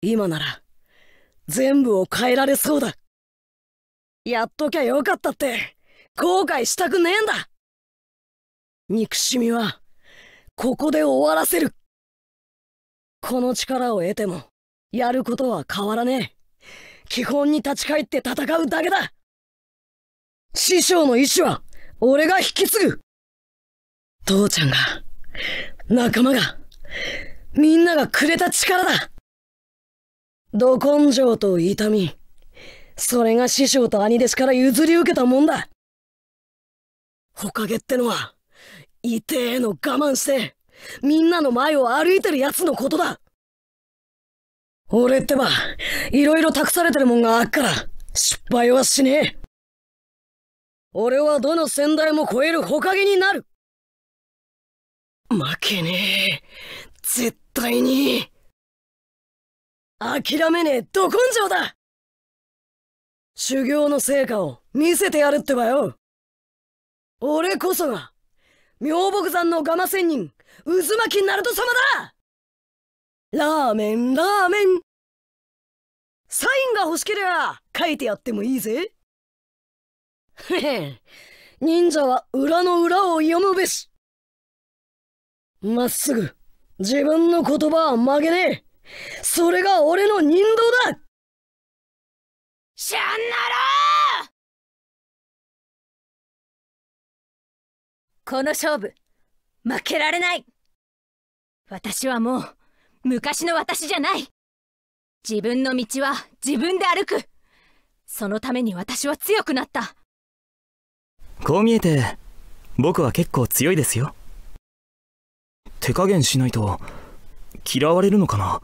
今なら全部を変えられそうだやっときゃよかったって後悔したくねえんだ憎しみはここで終わらせるこの力を得てもやることは変わらねえ基本に立ち返って戦うだけだ師匠の意志は俺が引き継ぐ父ちゃんが仲間がみんながくれた力だど根性と痛み。それが師匠と兄弟子から譲り受けたもんだ。ほかげってのは、痛えの我慢して、みんなの前を歩いてる奴のことだ。俺ってば、いろいろ託されてるもんがあっから、失敗はしねえ。俺はどの先代も超えるほかげになる。負けねえ。絶対に。諦めねえど根性だ修行の成果を見せてやるってばよ俺こそが、妙木山のガマ仙人、渦巻ナルト様だラーメン、ラーメンサインが欲しけりゃ、書いてやってもいいぜ。へへ、忍者は裏の裏を読むべし。まっすぐ、自分の言葉は曲げねえ。それが俺の人道だシャンナロこの勝負負けられない私はもう昔の私じゃない自分の道は自分で歩くそのために私は強くなったこう見えて僕は結構強いですよ手加減しないと嫌われるのかな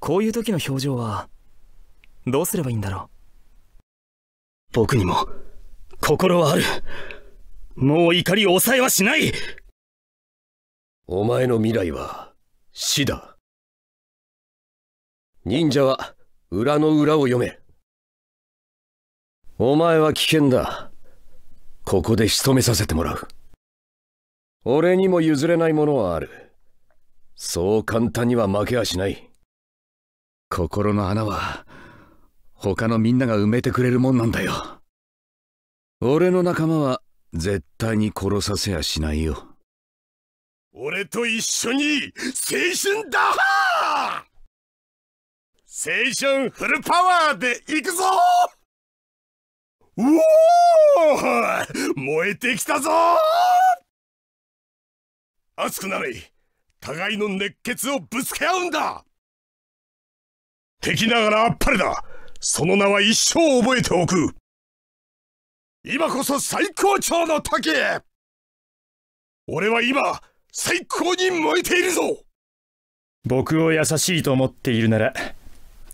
こういう時の表情はどうすればいいんだろう僕にも心はあるもう怒りを抑えはしないお前の未来は死だ忍者は裏の裏を読めお前は危険だここで仕留めさせてもらう俺にも譲れないものはあるそう簡単には負けはしない心の穴は他のみんなが埋めてくれるもんなんだよ俺の仲間は絶対に殺させやしないよ俺と一緒に青春だ青春フルパワーで行くぞうお燃えてきたぞ熱くなれ互いの熱血をぶつけ合うんだ敵ながらあっぱれだその名は一生覚えておく今こそ最高潮の時へ俺は今最高に燃えているぞ僕を優しいと思っているなら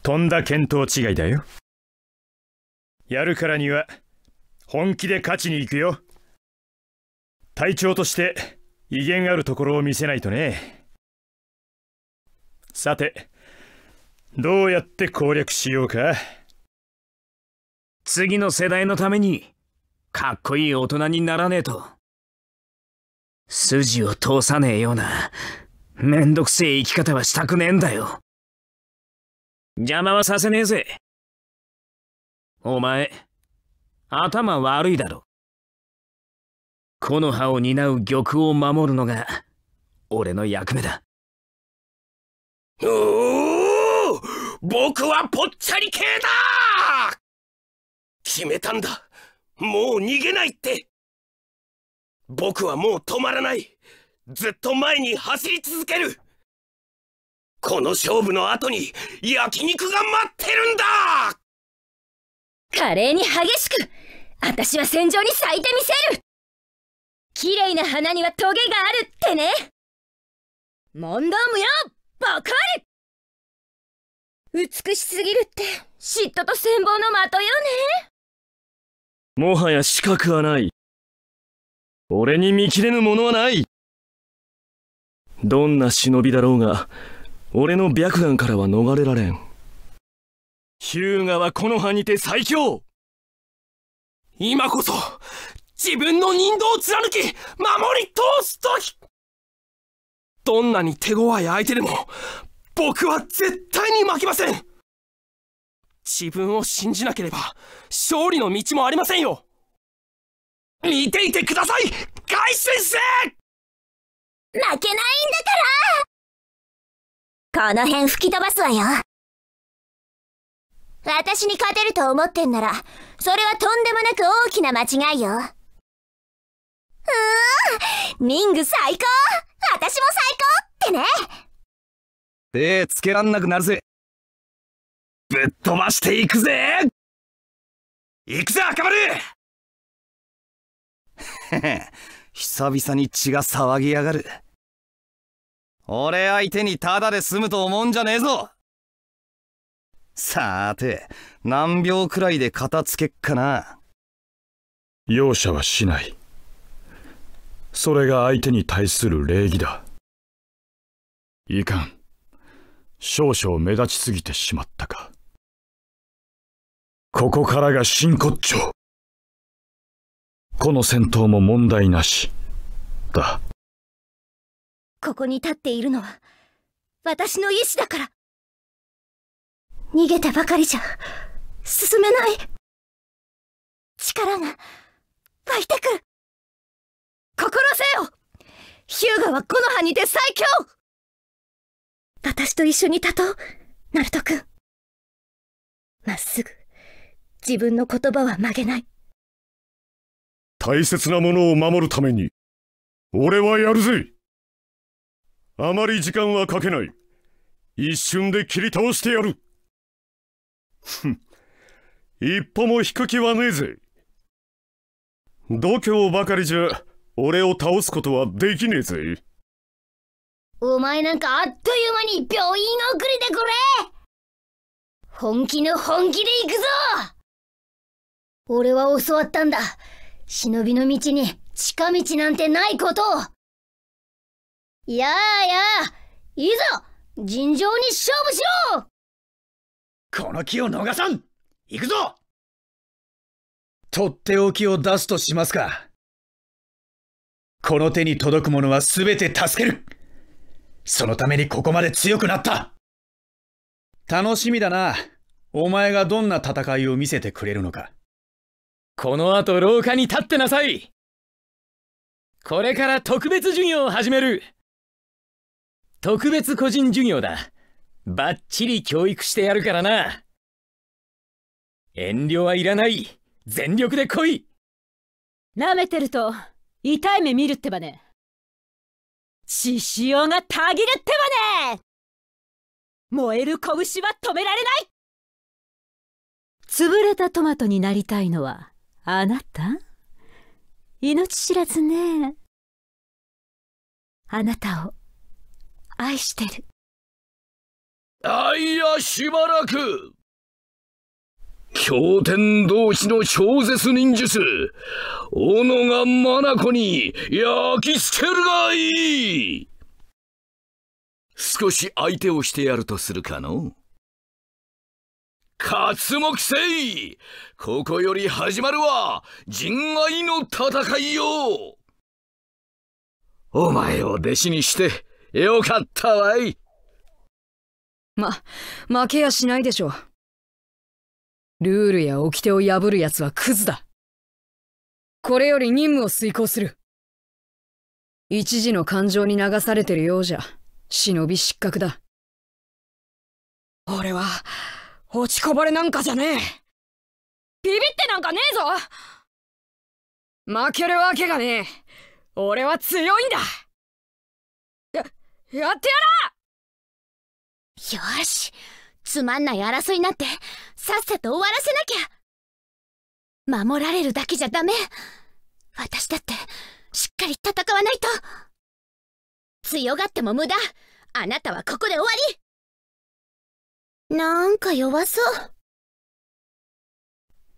とんだ見当違いだよやるからには本気で勝ちに行くよ隊長として威厳あるところを見せないとねさてどうやって攻略しようか次の世代のためにかっこいい大人にならねえと筋を通さねえようなめんどくせえ生き方はしたくねえんだよ邪魔はさせねえぜお前頭悪いだろ木の葉を担う玉を守るのが俺の役目だおお僕はぽっちゃり系だ決めたんだもう逃げないって僕はもう止まらないずっと前に走り続けるこの勝負の後に焼肉が待ってるんだ華麗に激しく私は戦場に咲いてみせる綺麗な花にはトゲがあるってね問答無用ボコる美しすぎるって嫉妬と羨望の的よねもはや資格はない俺に見切れぬものはないどんな忍びだろうが俺の白眼からは逃れられんヒューガはこの葉にて最強今こそ自分の人道を貫き守り通す時どんなに手強い相手でも僕は絶対に負けません自分を信じなければ勝利の道もありませんよ見ていてくださいガイ先生負けないんだからこの辺吹き飛ばすわよ私に勝てると思ってんならそれはとんでもなく大きな間違いようーんリング最高私も最高ってね手つけらんなくなるぜぶっ飛ばしていくぜ行くぜ赤丸 久々に血が騒ぎやがる俺相手にタダで済むと思うんじゃねえぞさて何秒くらいで片付けっかな容赦はしないそれが相手に対する礼儀だいかん少々目立ちすぎてしまったかここからが真骨頂この戦闘も問題なしだここに立っているのは私の意志だから逃げてばかりじゃ進めない力が湧いてくる心せよヒューガは木の葉にて最強私と一緒に立とう、ナルト君。まっすぐ、自分の言葉は曲げない。大切なものを守るために、俺はやるぜあまり時間はかけない。一瞬で切り倒してやる。ふん、一歩も引く気はねえぜ。度胸ばかりじゃ、俺を倒すことはできねえぜ。お前なんかあっという間に病院送りで来れ本気の本気で行くぞ俺は教わったんだ忍びの道に近道なんてないことをやあやあいざ尋常に勝負しろこの木を逃さん行くぞとっておきを出すとしますかこの手に届くものは全て助けるそのためにここまで強くなった楽しみだな。お前がどんな戦いを見せてくれるのか。この後廊下に立ってなさいこれから特別授業を始める特別個人授業だ。バッチリ教育してやるからな。遠慮はいらない。全力で来い舐めてると、痛い目見るってばね。獅子王がたぎるってばね燃える拳は止められない潰れたトマトになりたいのはあなた命知らずねあなたを愛してるあいやしばらく経典同士の超絶忍術斧がナコに焼き付けるがいい少し相手をしてやるとするかの活目せいここより始まるは人愛の戦いよお前を弟子にしてよかったわいま、負けやしないでしょう。ルールや掟を破る奴はクズだ。これより任務を遂行する。一時の感情に流されてるようじゃ、忍び失格だ。俺は、落ちこぼれなんかじゃねえ。ビビってなんかねえぞ負けるわけがねえ。俺は強いんだや、やってやらよしつまんない争いなんてさっさと終わらせなきゃ守られるだけじゃダメ私だってしっかり戦わないと強がっても無駄あなたはここで終わりなんか弱そう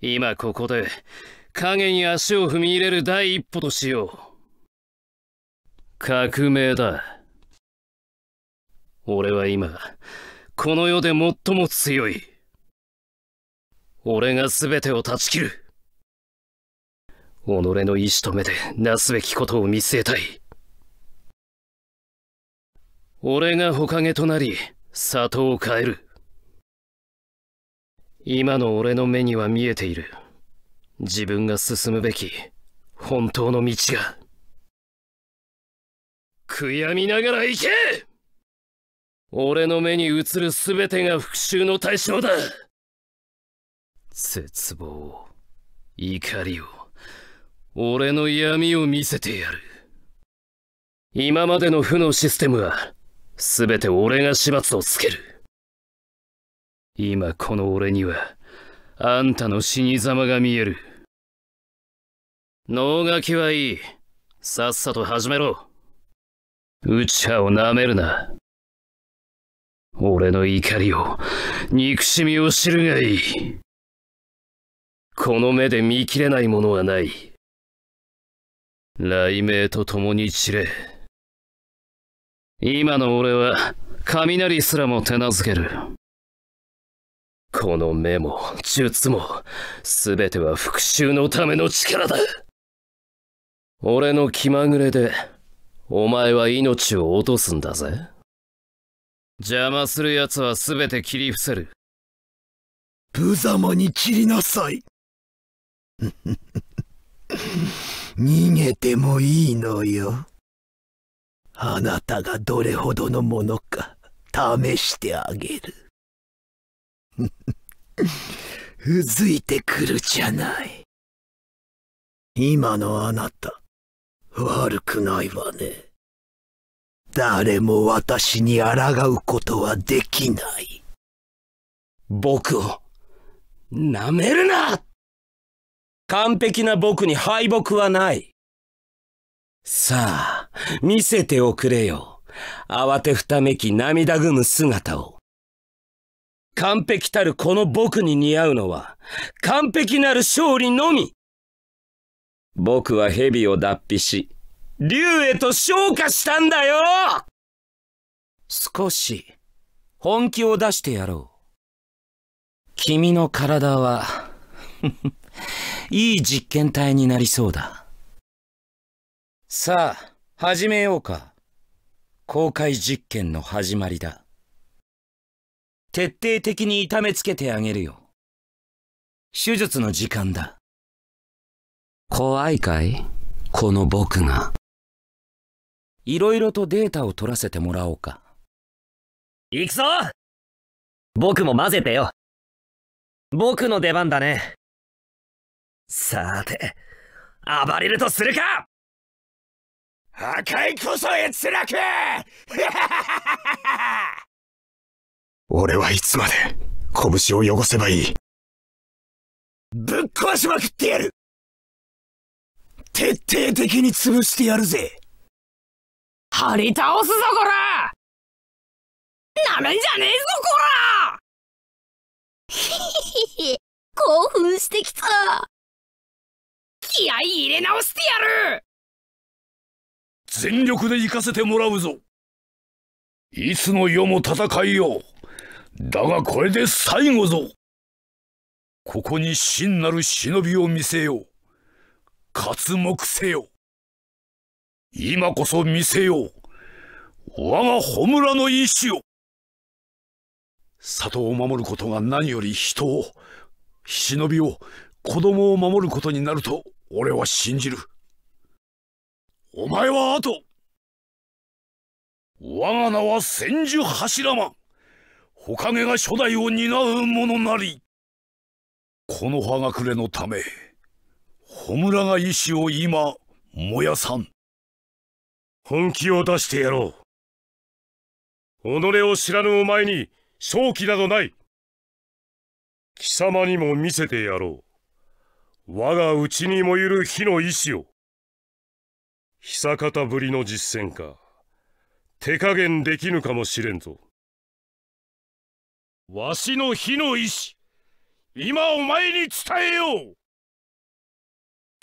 今ここで影に足を踏み入れる第一歩としよう革命だ俺は今この世で最も強い。俺が全てを断ち切る。己の意志と目でなすべきことを見据えたい。俺がほかげとなり、里を変える。今の俺の目には見えている。自分が進むべき、本当の道が。悔やみながら行け俺の目に映る全てが復讐の対象だ絶望怒りを俺の闇を見せてやる今までの負のシステムは全て俺が始末をつける今この俺にはあんたの死に様が見える能書きはいいさっさと始めろ内派をなめるな俺の怒りを、憎しみを知るがいい。この目で見切れないものはない。雷鳴と共に散れ。今の俺は、雷すらも手なずける。この目も、術も、すべては復讐のための力だ。俺の気まぐれで、お前は命を落とすんだぜ。邪魔する奴は全て切り伏せる。無様に切りなさい 逃げてもいいのよ。あなたがどれほどのものか試してあげる。うずいてくるじゃない。今のあなた、悪くないわね。誰も私に抗うことはできない。僕を、舐めるな完璧な僕に敗北はない。さあ、見せておくれよ。慌てふためき涙ぐむ姿を。完璧たるこの僕に似合うのは、完璧なる勝利のみ僕は蛇を脱皮し、竜へと昇華したんだよ少し本気を出してやろう。君の体は いい実験体になりそうだ。さあ、始めようか。公開実験の始まりだ。徹底的に痛めつけてあげるよ。手術の時間だ。怖いかいこの僕が。いろいろとデータを取らせてもらおうか。行くぞ僕も混ぜてよ。僕の出番だね。さて、暴れるとするか赤いこそ閲楽 俺はいつまで拳を汚せばいいぶっ壊しまくってやる徹底的に潰してやるぜ張り倒すぞこらなめんじゃねえぞこらひひひ興奮してきた気合い入れ直してやる全力で行かせてもらうぞいつの世も戦いようだがこれで最後ぞここに真なる忍びを見せよう。刮目せよ。今こそ見せよう我が穂村の意志を里を守ることが何より人を忍びを子供を守ることになると俺は信じるお前はあと我が名は千住柱間ほかげが初代を担う者なりこの葉隠れのため穂村が意志を今燃やさん本気を出してやろう。己を知らぬお前に勝機などない。貴様にも見せてやろう。我が内にもゆる火の意志を。久方ぶりの実践か。手加減できぬかもしれんぞ。わしの火の意志、今お前に伝えよう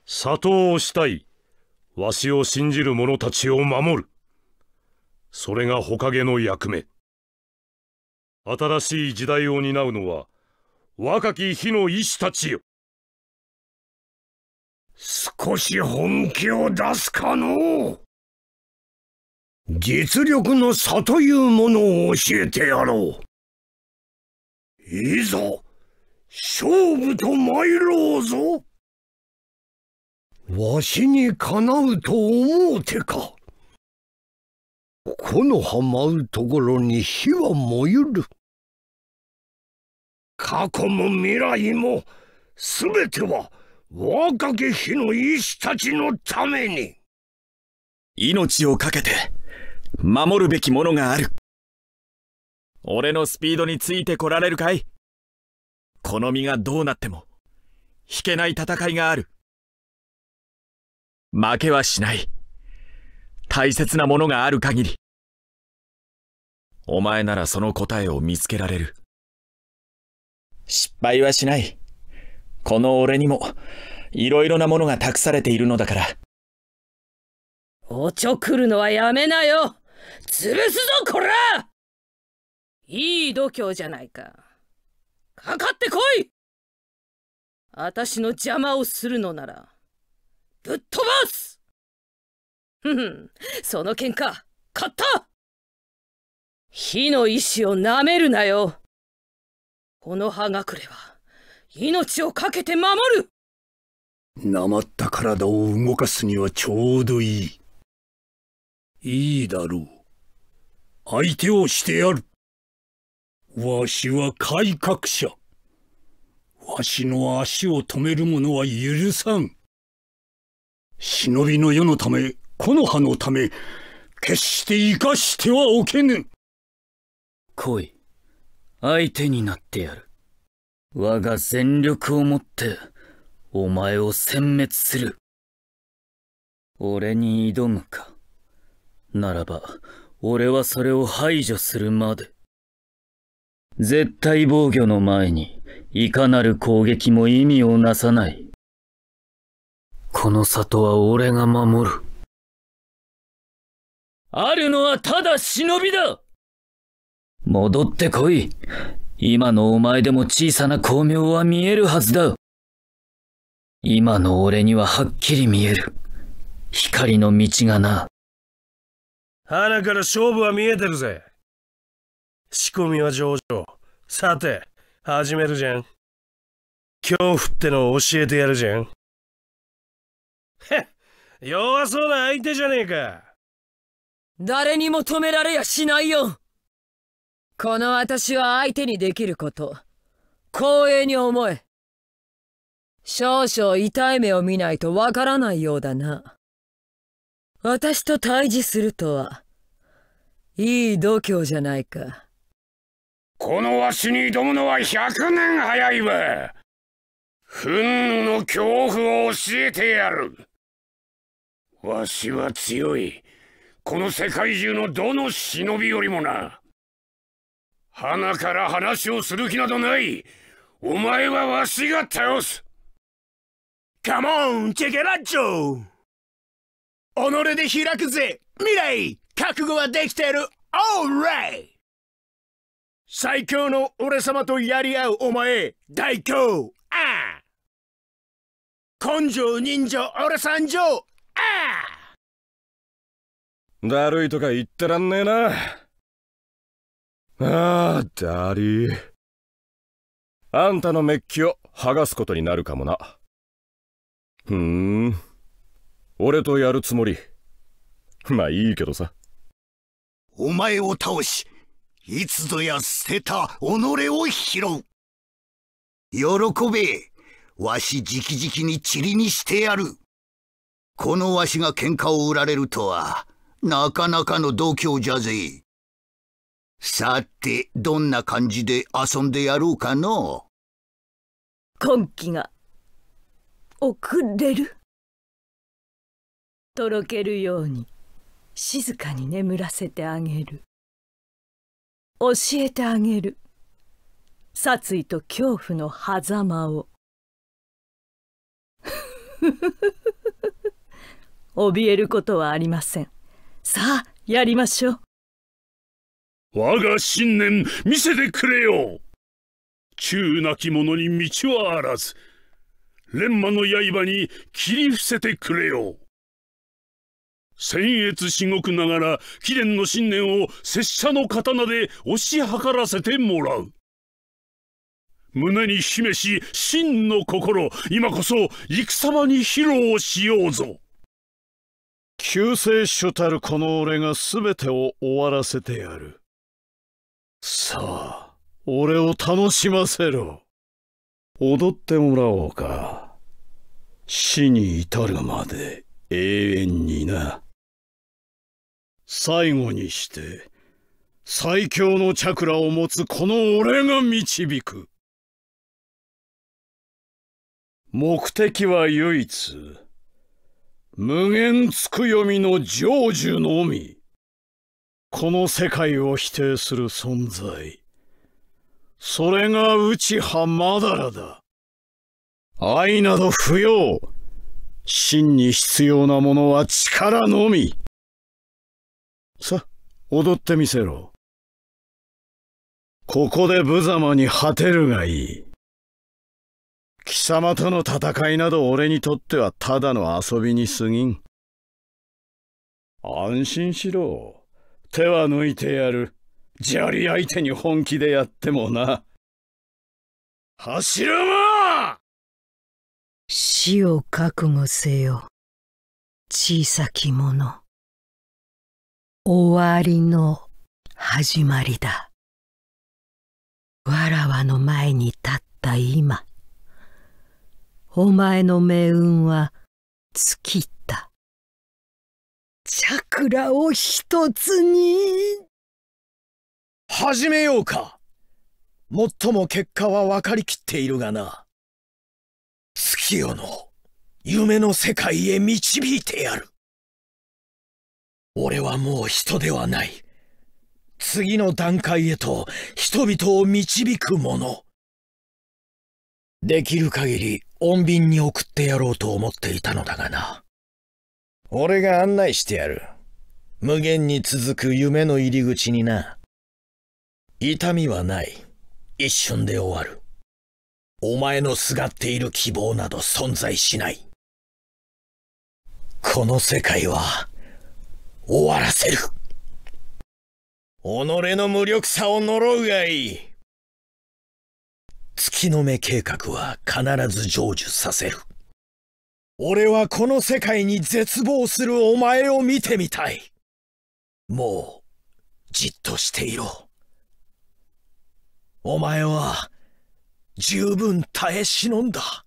佐藤をしたい。わしを信じる者たちを守るそれが火影の役目新しい時代を担うのは若き日の医師たちよ少し本気を出すかの実力の差というものを教えてやろういざ勝負と参ろうぞわしにかなうと思うてか。木の葉舞うところに火は燃ゆる。過去も未来も、すべては若き日の医師たちのために。命を懸けて、守るべきものがある。俺のスピードについてこられるかいこの身がどうなっても、引けない戦いがある。負けはしない。大切なものがある限り。お前ならその答えを見つけられる。失敗はしない。この俺にも、いろいろなものが託されているのだから。おちょくるのはやめなよ潰すぞ、こらいい度胸じゃないか。かかってこい私の邪魔をするのなら。ぶっ飛ばすふんその喧嘩勝った火の意志を舐めるなよこの葉隠れは命を懸けて守るなまった体を動かすにはちょうどいい。いいだろう。相手をしてやる。わしは改革者。わしの足を止める者は許さん。忍びの世のため、木の葉のため、決して生かしてはおけぬ。来い、相手になってやる。我が全力をもって、お前を殲滅する。俺に挑むか。ならば、俺はそれを排除するまで。絶対防御の前に、いかなる攻撃も意味をなさない。この里は俺が守る。あるのはただ忍びだ戻ってこい。今のお前でも小さな光明は見えるはずだ。今の俺にははっきり見える。光の道がな。花から勝負は見えてるぜ。仕込みは上々。さて、始めるじゃん。恐怖ってのを教えてやるじゃん。弱そうな相手じゃねえか誰にも止められやしないよこの私は相手にできること光栄に思え少々痛い目を見ないとわからないようだな私と対峙するとはいい度胸じゃないかこのわしに挑むのは100年早いわ憤怒の恐怖を教えてやるわしは強いこの世界中のどの忍びよりもな花から話をする気などないお前はわしが倒すカモンチェケラッチョ己で開くぜ未来覚悟はできてるオーライ最強の俺様とやり合うお前大凶ああ根性人情俺三条だるいとか言ってらんねえな。ああ、ダリー。あんたのメッキを剥がすことになるかもな。ふーん。俺とやるつもり。まあいいけどさ。お前を倒し、いつぞや捨てた己を拾う。喜べ、わし直々に塵にしてやる。このわしが喧嘩を売られるとは、なかなかの度胸じゃぜ。さて、どんな感じで遊んでやろうかの。今季が、遅れる。とろけるように、静かに眠らせてあげる。教えてあげる。殺意と恐怖の狭間を。怯えることはありませんさあやりましょう我が信念見せてくれよ忠なき者に道はあらず錬磨の刃に切り伏せてくれよ僭越至極ながら貴殿の信念を拙者の刀で推し量らせてもらう胸に秘めし真の心今こそ戦場に披露しようぞ救世主たるこの俺が全てを終わらせてやる。さあ、俺を楽しませろ。踊ってもらおうか。死に至るまで永遠にな。最後にして、最強のチャクラを持つこの俺が導く。目的は唯一。無限つくよみの成就のみこの世界を否定する存在それが内葉まだらだ愛など不要真に必要なものは力のみさ踊ってみせろここで無様に果てるがいい貴様との戦いなど俺にとってはただの遊びに過ぎん安心しろ手は抜いてやる砂利相手に本気でやってもな走るま死を覚悟せよ小さき者終わりの始まりだわらわの前に立った今お前の命運は尽きた。チャクラを一つに始めようか。もっとも結果は分かりきっているがな。月夜の夢の世界へ導いてやる。俺はもう人ではない。次の段階へと人々を導く者。できる限り穏便に送ってやろうと思っていたのだがな。俺が案内してやる。無限に続く夢の入り口にな。痛みはない。一瞬で終わる。お前のすがっている希望など存在しない。この世界は、終わらせる。己の無力さを呪うがいい。月の目計画は必ず成就させる。俺はこの世界に絶望するお前を見てみたい。もう、じっとしていろ。お前は、十分耐え忍んだ。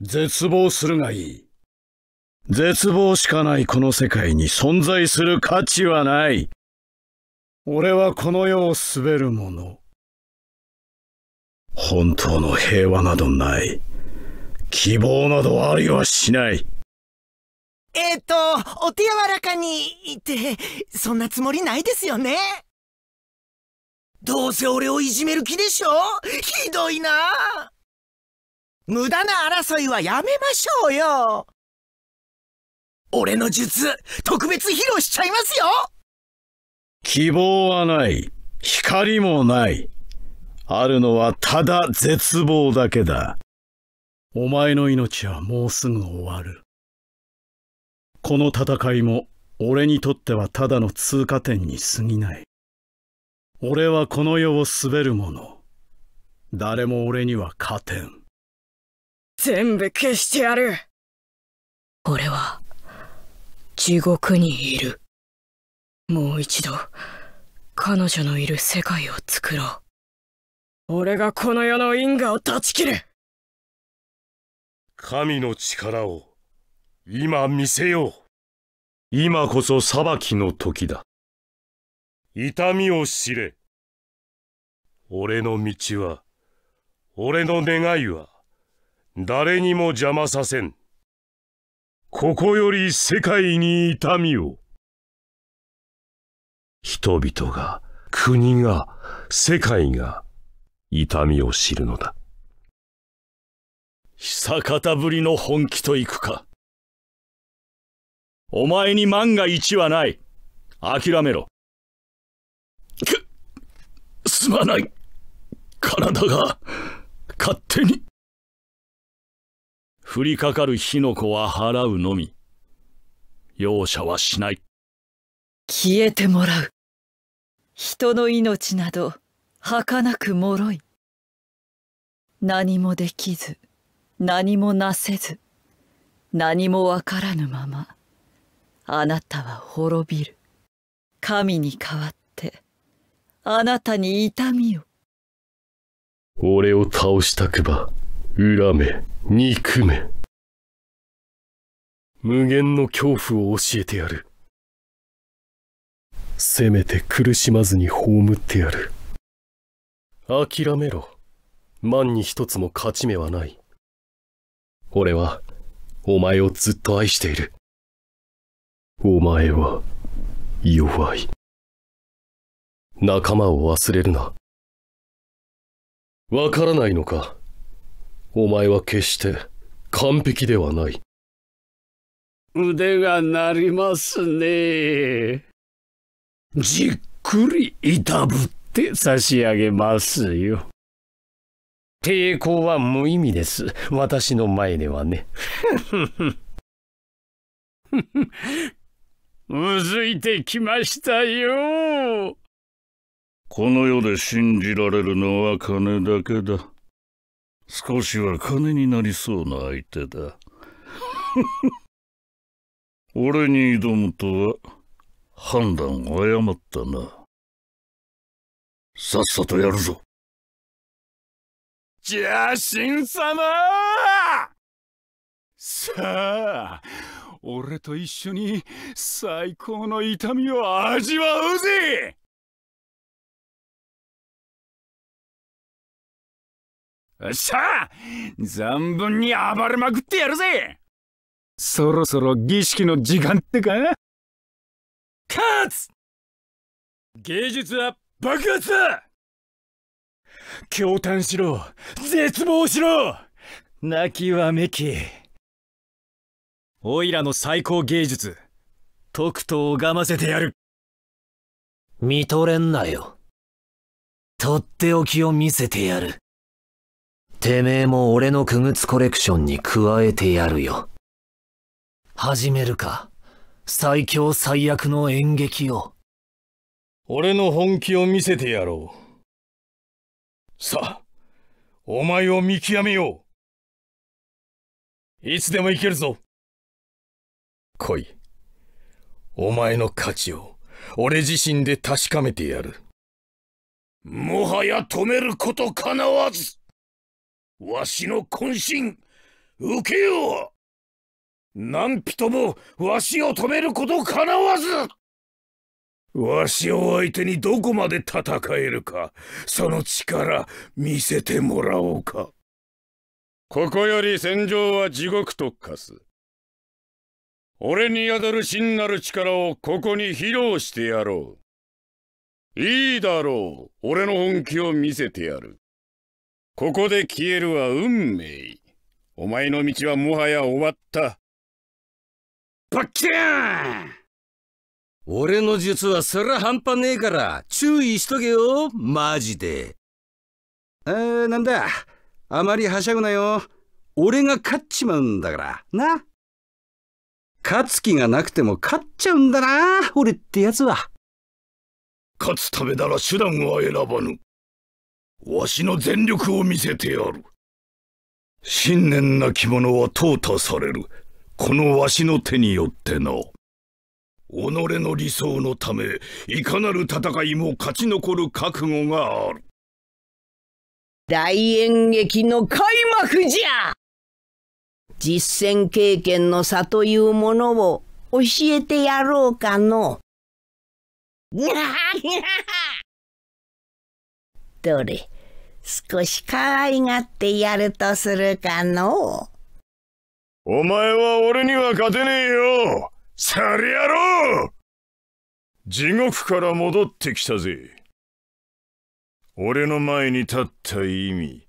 絶望するがいい。絶望しかないこの世界に存在する価値はない。俺はこの世を滑るもの。本当の平和などない。希望などありはしない。えっ、と、お手柔らかにって、そんなつもりないですよね。どうせ俺をいじめる気でしょひどいな。無駄な争いはやめましょうよ。俺の術、特別披露しちゃいますよ希望はない。光もない。あるのはただ絶望だけだ。お前の命はもうすぐ終わる。この戦いも俺にとってはただの通過点に過ぎない。俺はこの世を滑る者。誰も俺には勝てん。全部消してやる。俺は、地獄にいる。もう一度、彼女のいる世界を作ろう。俺がこの世の因果を断ち切る神の力を今見せよう今こそ裁きの時だ痛みを知れ俺の道は俺の願いは誰にも邪魔させんここより世界に痛みを人々が国が世界が痛みを知るのだ久方ぶりの本気と行くかお前に万が一はない諦めろくすまない体が勝手に降りかかる火の粉は払うのみ容赦はしない消えてもらう人の命など儚く脆い何もできず何もなせず何もわからぬままあなたは滅びる神に代わってあなたに痛みを俺を倒したくば恨め憎め無限の恐怖を教えてやるせめて苦しまずに葬ってやる諦めろ万に一つも勝ち目はない俺はお前をずっと愛しているお前は弱い仲間を忘れるなわからないのかお前は決して完璧ではない腕が鳴りますねじっくりいたぶって差し上げますよ。抵抗は無意味です。私の前ではね。うずいてきましたよ。この世で信じられるのは金だけだ。少しは金になりそうな相手だ。俺に挑むとは判断を誤ったな。さっさとやるぞ。じゃあ、神様さあ、俺と一緒に最高の痛みを味わうぜよっしゃ存分に暴れまくってやるぜそろそろ儀式の時間ってか勝つ芸術は爆発だ驚嘆しろ絶望しろ泣きわめきおいらの最高芸術とくと拝ませてやる見とれんなよとっておきを見せてやるてめえも俺のくぐつコレクションに加えてやるよ始めるか最強最悪の演劇を。俺の本気を見せてやろう。さあ、お前を見極めよう。いつでも行けるぞ。来い。お前の価値を、俺自身で確かめてやる。もはや止めることかなわず。わしの渾身、受けよう何人もわしを止めることかなわずわしを相手にどこまで戦えるかその力見せてもらおうかここより戦場は地獄と化す俺に宿る真なる力をここに披露してやろういいだろう俺の本気を見せてやるここで消えるは運命お前の道はもはや終わったパッキャーン俺の術はそら半端ねえから、注意しとけよ、マジで。えー、なんだ。あまりはしゃぐなよ。俺が勝っちまうんだから、な。勝つ気がなくても勝っちゃうんだな、俺ってやつは。勝つためなら手段は選ばぬ。わしの全力を見せてやる。信念なき者は淘汰される。このわしの手によってな。己の理想のためいかなる戦いも勝ち残る覚悟がある大演劇の開幕じゃ実戦経験の差というものを教えてやろうかの。どれ、少し可愛がってやるとするかの。お前は俺には勝てねえよ。そりゃろ地獄から戻ってきたぜ。俺の前に立った意味、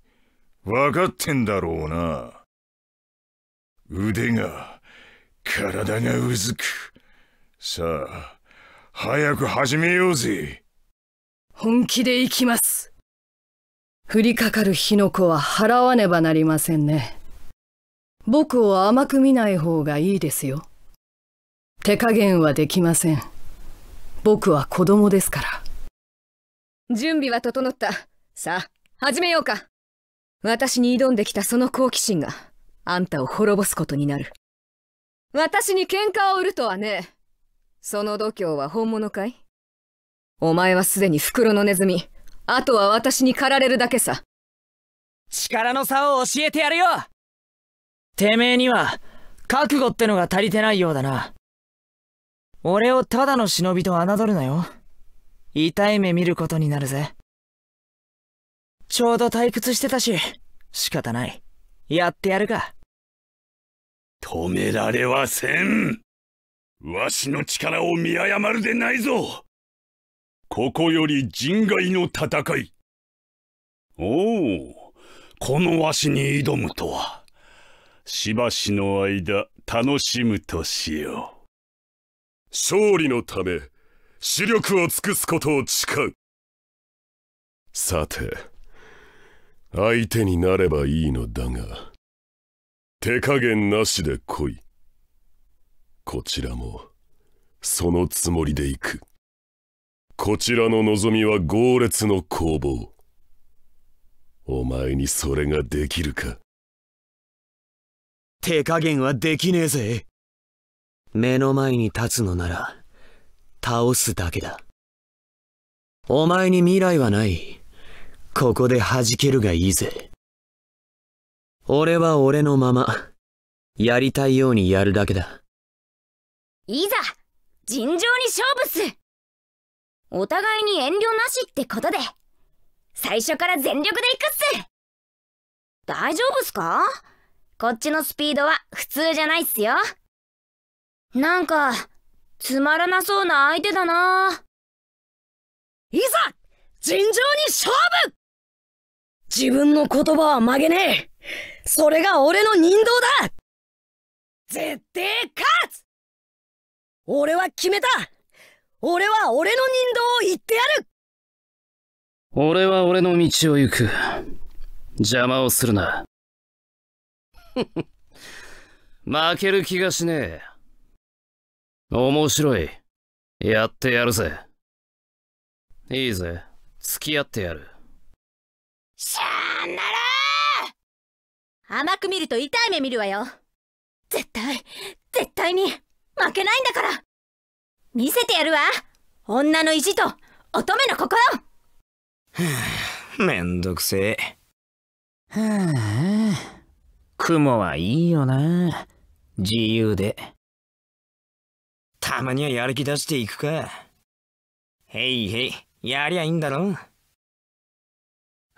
分かってんだろうな。腕が、体がうずく。さあ、早く始めようぜ。本気で行きます。降りかかる火の粉は払わねばなりませんね。僕を甘く見ない方がいいですよ。手加減はできません僕は子供ですから準備は整ったさあ始めようか私に挑んできたその好奇心があんたを滅ぼすことになる私に喧嘩を売るとはねその度胸は本物かいお前はすでに袋のネズミあとは私に駆られるだけさ力の差を教えてやるよてめえには覚悟ってのが足りてないようだな俺をただの忍びと侮るなよ。痛い目見ることになるぜ。ちょうど退屈してたし、仕方ない。やってやるか。止められはせん。わしの力を見誤るでないぞ。ここより人外の戦い。おお、このわしに挑むとは。しばしの間楽しむとしよう。勝利のため視力を尽くすことを誓うさて相手になればいいのだが手加減なしで来いこちらもそのつもりで行くこちらの望みは強烈の攻防お前にそれができるか手加減はできねえぜ目の前に立つのなら、倒すだけだ。お前に未来はない。ここで弾けるがいいぜ。俺は俺のまま、やりたいようにやるだけだ。いざ、尋常に勝負すお互いに遠慮なしってことで、最初から全力で行くっす大丈夫っすかこっちのスピードは普通じゃないっすよ。なんか、つまらなそうな相手だないざ尋常に勝負自分の言葉は曲げねえそれが俺の人道だ絶対勝つ俺は決めた俺は俺の人道を言ってやる俺は俺の道を行く邪魔をするな 負ける気がしねえ面白い。やってやるぜ。いいぜ。付き合ってやる。ゃーなら甘く見ると痛い目見るわよ。絶対、絶対に、負けないんだから見せてやるわ女の意地と乙女の心はぁ、めんどくせえ。はぁ、雲はいいよな。自由で。たまにはやる気出していくか。へいへい、やりゃいいんだろ。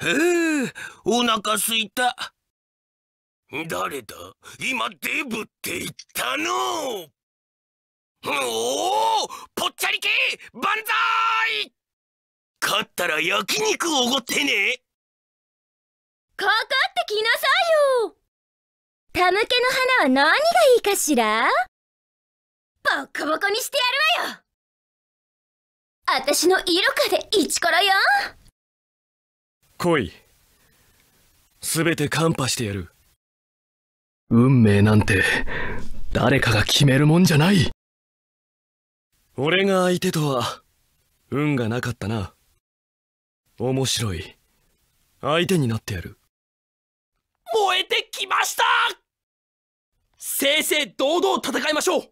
へえ、お腹すいた。誰だ今デブって言ったのおおぽっちゃり系万歳勝ったら焼肉おごってねかかってきなさいよタムけの花は何がいいかしらボッコボコにしてやるわよ私の色かで一コロよ来い全てカンパしてやる運命なんて誰かが決めるもんじゃない俺が相手とは運がなかったな面白い相手になってやる燃えてきました正々堂々戦いましょう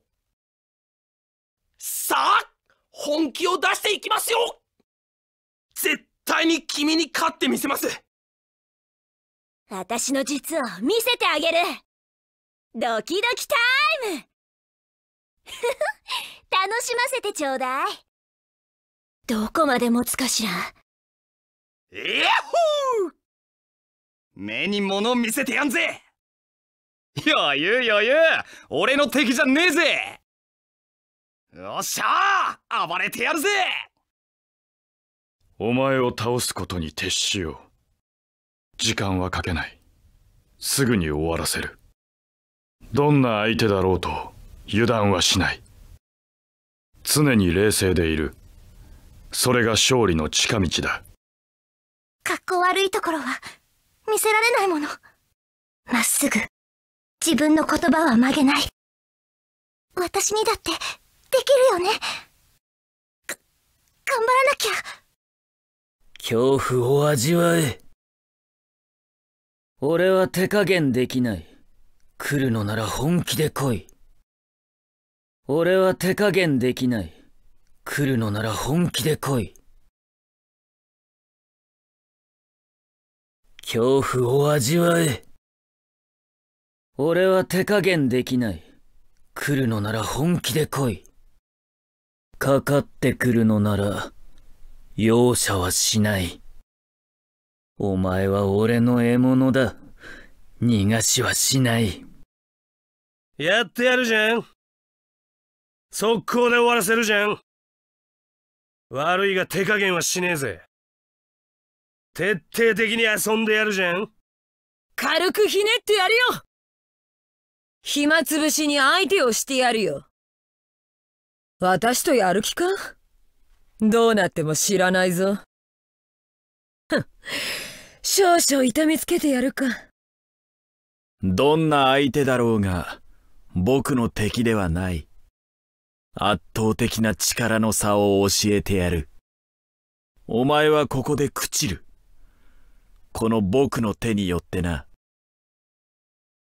さあ本気を出していきますよ絶対に君に勝ってみせます私の術を見せてあげるドキドキタイム 楽しませてちょうだいどこまで持つかしらッホー目に物見せてやんぜ余裕余裕俺の敵じゃねえぜよっしゃー暴れてやるぜお前を倒すことに徹しよう時間はかけないすぐに終わらせるどんな相手だろうと油断はしない常に冷静でいるそれが勝利の近道だ格好悪いところは見せられないものまっすぐ自分の言葉は曲げない私にだってできるよねが頑張らなきゃ恐怖を味わえ俺は手加減できない来るのなら本気で来い俺は手加減できない来るのなら本気で来い恐怖を味わえ俺は手加減できない来るのなら本気で来いかかってくるのなら、容赦はしない。お前は俺の獲物だ。逃がしはしない。やってやるじゃん。速攻で終わらせるじゃん。悪いが手加減はしねえぜ。徹底的に遊んでやるじゃん。軽くひねってやるよ暇つぶしに相手をしてやるよ。私とやる気かどうなっても知らないぞ。少々痛みつけてやるか。どんな相手だろうが、僕の敵ではない。圧倒的な力の差を教えてやる。お前はここで朽ちる。この僕の手によってな。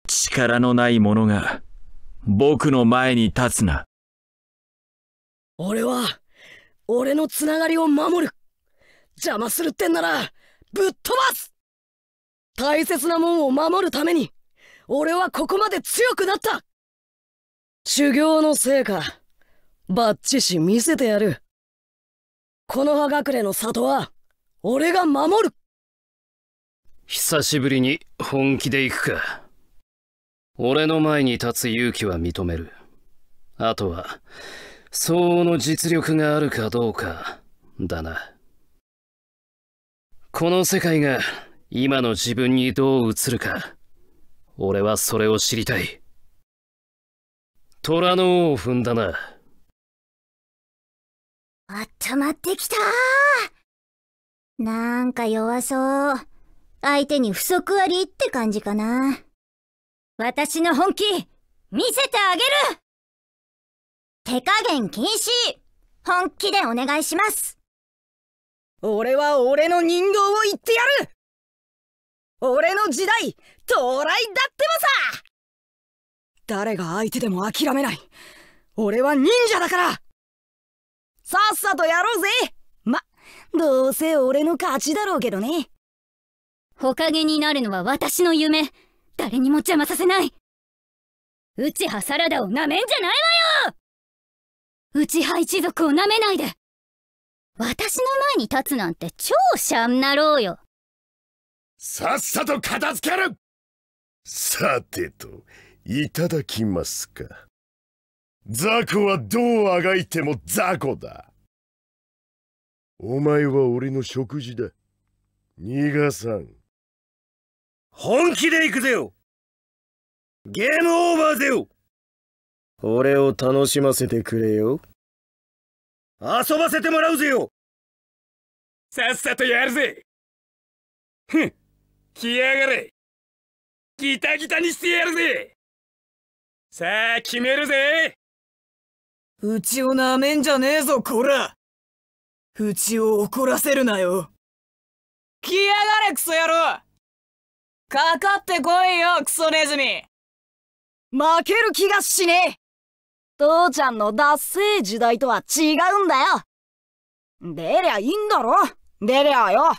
力のない者が僕の前に立つな。俺は俺のつながりを守る邪魔するってんならぶっ飛ばす大切なもんを守るために俺はここまで強くなった修行の成果バッチシ見せてやるこの葉隠れの里は俺が守る久しぶりに本気で行くか俺の前に立つ勇気は認めるあとはその実力があるかどうかだなこの世界が今の自分にどう映るか俺はそれを知りたい虎の王を踏んだなあったまってきたなんか弱そう相手に不足ありって感じかな私の本気見せてあげる手加減禁止本気でお願いします俺は俺の人形を言ってやる俺の時代到来だってばさ誰が相手でも諦めない俺は忍者だからさっさとやろうぜま、どうせ俺の勝ちだろうけどねほかげになるのは私の夢誰にも邪魔させないうちはサラダをなめんじゃないわよう内派一族を舐めないで私の前に立つなんて超シャンなろうよさっさと片付けるさてといただきますか雑魚はどうあがいても雑魚だお前は俺の食事だ逃がさん本気で行くぜよゲームオーバーぜよ俺を楽しませてくれよ遊ばせてもらうぜよさっさとやるぜふん来やがれギタギタにしてやるぜさあ決めるぜうちをなめんじゃねえぞこらうちを怒らせるなよ来やがれクソ野郎かかってこいよクソネズミ負ける気がしねえ父ちゃんの脱世時代とは違うんだよ出りゃいいんだろ出りゃよ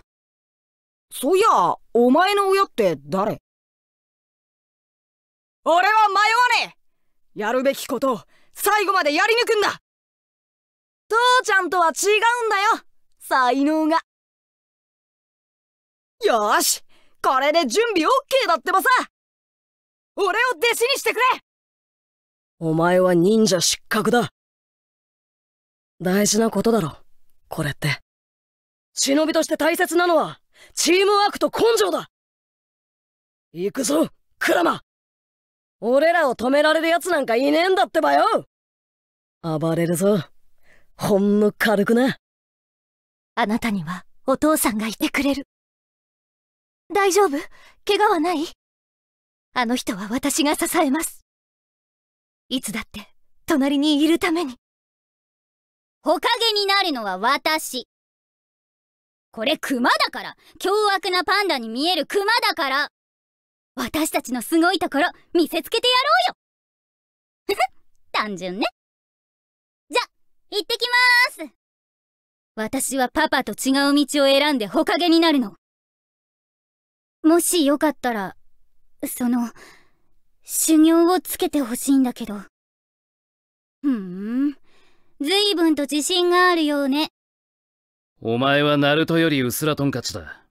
そういや、お前の親って誰俺は迷わねえやるべきことを最後までやり抜くんだ父ちゃんとは違うんだよ才能が。よしこれで準備 OK だってばさ俺を弟子にしてくれお前は忍者失格だ。大事なことだろ、これって。忍びとして大切なのは、チームワークと根性だ行くぞ、クラマ俺らを止められる奴なんかいねえんだってばよ暴れるぞ。ほんの軽くな。あなたにはお父さんがいてくれる。大丈夫怪我はないあの人は私が支えます。いつだって隣にいるためにほかげになるのは私これクマだから凶悪なパンダに見えるクマだから私たちのすごいところ見せつけてやろうよ単純ねじゃ行ってきまーす私はパパと違う道を選んでほかげになるのもしよかったらその修行をつけてほしいんだけど。ふーん。随分と自信があるようね。お前はナルトより薄らとんかちだ。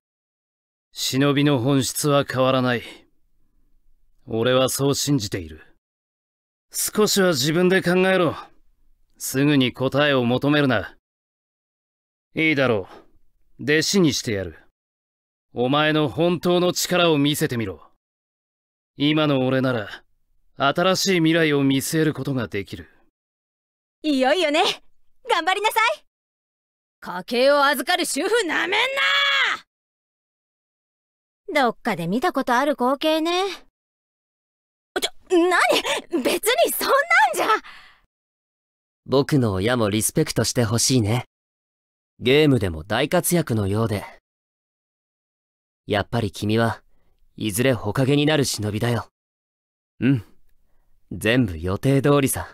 忍びの本質は変わらない。俺はそう信じている。少しは自分で考えろ。すぐに答えを求めるな。いいだろう。弟子にしてやる。お前の本当の力を見せてみろ。今の俺なら新しい未来を見据えることができるいよいよね頑張りなさい家計を預かる主婦なめんなどっかで見たことある光景ねちょ何別にそんなんじゃ僕の親もリスペクトしてほしいねゲームでも大活躍のようでやっぱり君はいずれほかげになる忍びだよ。うん。全部予定通りさ。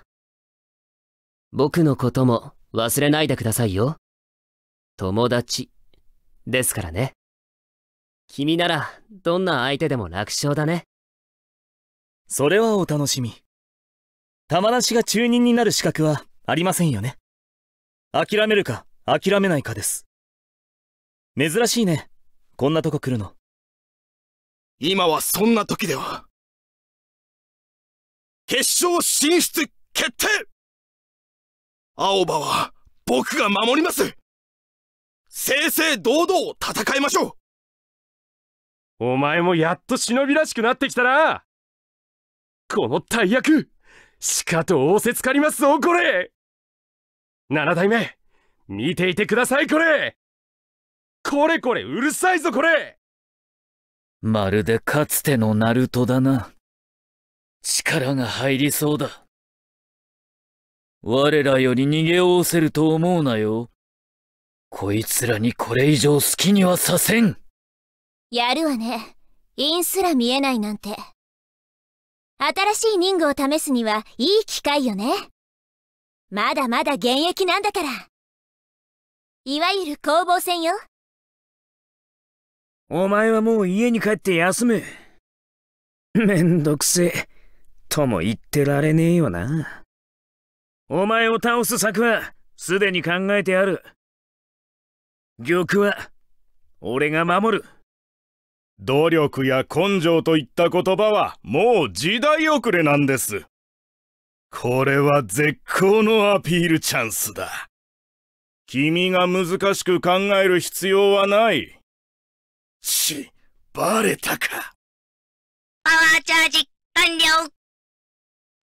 僕のことも忘れないでくださいよ。友達。ですからね。君なら、どんな相手でも楽勝だね。それはお楽しみ。玉なしが中忍になる資格はありませんよね。諦めるか、諦めないかです。珍しいね。こんなとこ来るの。今はそんな時では。決勝進出決定青葉は僕が守ります正々堂々戦いましょうお前もやっと忍びらしくなってきたなこの大役しかと仰せつかりますぞこれ7代目見ていてくださいこれこれこれうるさいぞこれまるでかつてのナルトだな。力が入りそうだ。我らより逃げおおせると思うなよ。こいつらにこれ以上好きにはさせんやるわね。因すら見えないなんて。新しい任務を試すにはいい機会よね。まだまだ現役なんだから。いわゆる攻防戦よ。お前はもう家に帰って休む。めんどくせえ。とも言ってられねえよな。お前を倒す策は、すでに考えてある。玉は、俺が守る。努力や根性といった言葉は、もう時代遅れなんです。これは絶好のアピールチャンスだ。君が難しく考える必要はない。ち、バレたか。パワーチャージ完了。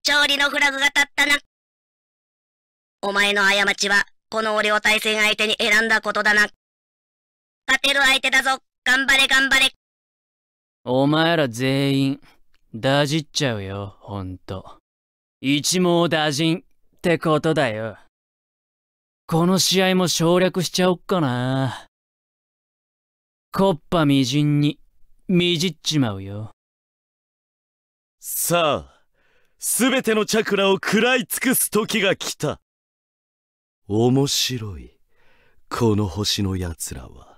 勝利のフラグが立ったな。お前の過ちは、この俺を対戦相手に選んだことだな。勝てる相手だぞ。頑張れ頑張れ。お前ら全員、だじっちゃうよ、ほんと。一網打尽ってことだよ。この試合も省略しちゃおっかな。コッパみじんに、みじっちまうよ。さあ、すべてのチャクラを食らい尽くす時が来た。面白い、この星の奴らは。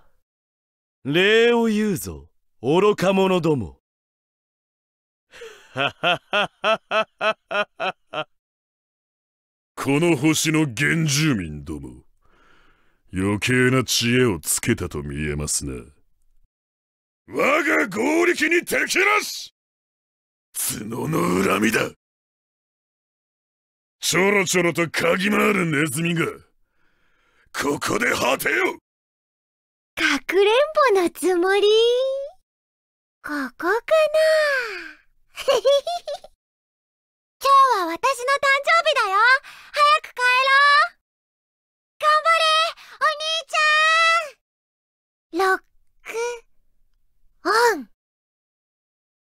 礼を言うぞ、愚か者ども。はははははははは。この星の原住民ども、余計な知恵をつけたと見えますな、ね。我が合力に敵なし角の恨みだちょろちょろと嗅ぎ回るネズミが、ここで果てよかくれんぼのつもり。ここかな 今日は私の誕生日だよ早く帰ろう頑張れお兄ちゃんロック。オン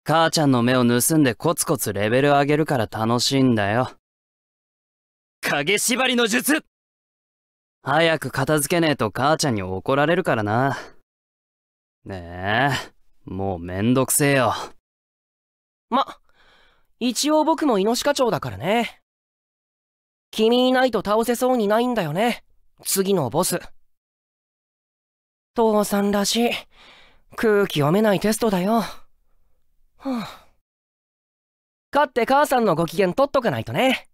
母ちゃんの目を盗んでコツコツレベル上げるから楽しいんだよ。影縛りの術早く片付けねえと母ちゃんに怒られるからな。ねえ、もうめんどくせえよ。ま、一応僕もイノシカ長だからね。君いないと倒せそうにないんだよね。次のボス。父さんらしい。空気読めないテストだよ。はあ。勝って母さんのご機嫌取っとかないとね。